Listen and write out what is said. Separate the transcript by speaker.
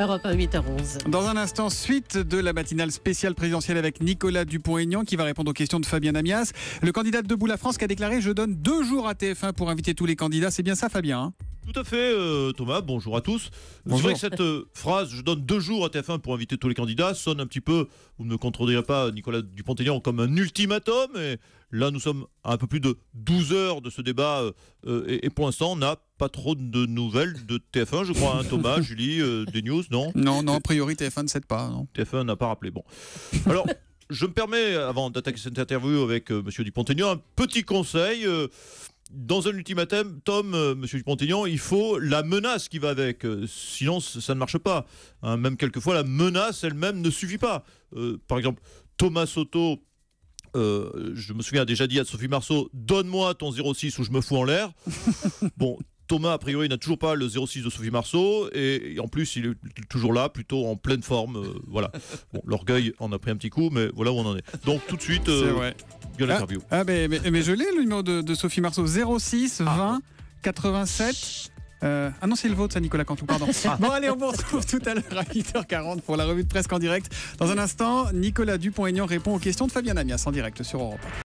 Speaker 1: Europe 8h11. Dans un instant, suite de la matinale spéciale présidentielle avec Nicolas Dupont-Aignan qui va répondre aux questions de Fabien Amias, le candidat de Debout la France qui a déclaré Je donne deux jours à TF1 pour inviter tous les candidats. C'est bien ça, Fabien hein tout à fait,
Speaker 2: euh, Thomas. Bonjour à tous. C'est vrai que cette euh, phrase, je donne deux jours à TF1 pour inviter tous les candidats, sonne un petit peu, vous ne me contredirez pas, Nicolas Dupont-Aignan, comme un ultimatum. Et là, nous sommes à un peu plus de 12 heures de ce débat. Euh, et, pour l'instant, on n'a pas trop de nouvelles de TF1, je crois. Hein, Thomas, Julie, des news, non Non, non, a priori, TF1 ne cède pas. Non. TF1 n'a pas rappelé. Bon. Alors. je me permets, avant d'attaquer cette interview avec Monsieur Dupont-Aignan, un petit conseil dans un ultimatum, Tom, euh, Monsieur dupont il faut la menace qui va avec. Euh, sinon, ça ne marche pas. Hein, même quelquefois, la menace elle-même ne suffit pas. Euh, par exemple, Thomas Soto, je me souviens déjà dit à Sophie Marceau, donne-moi ton 06 ou je me fous en l'air. bon, Thomas, a priori, n'a toujours pas le 06 de Sophie Marceau. Et, en plus, il est toujours là, plutôt en pleine forme. Euh, voilà. Bon, l'orgueil en a pris un petit coup, mais voilà où on en est. Donc,
Speaker 1: tout de suite. bien euh, ah, l'interview. Ah, mais, mais, mais, je l'ai le numéro de, Sophie Marceau 06 20 87 ah non, c'est le vôtre, ça, Nicolas Cantou, pardon. Ah. Bon, allez, on vous retrouve tout à l'heure à 8h40 pour la revue de presse en direct. Dans un instant, Nicolas Dupont-Aignan répond aux questions de Fabien Amias en direct sur Europe.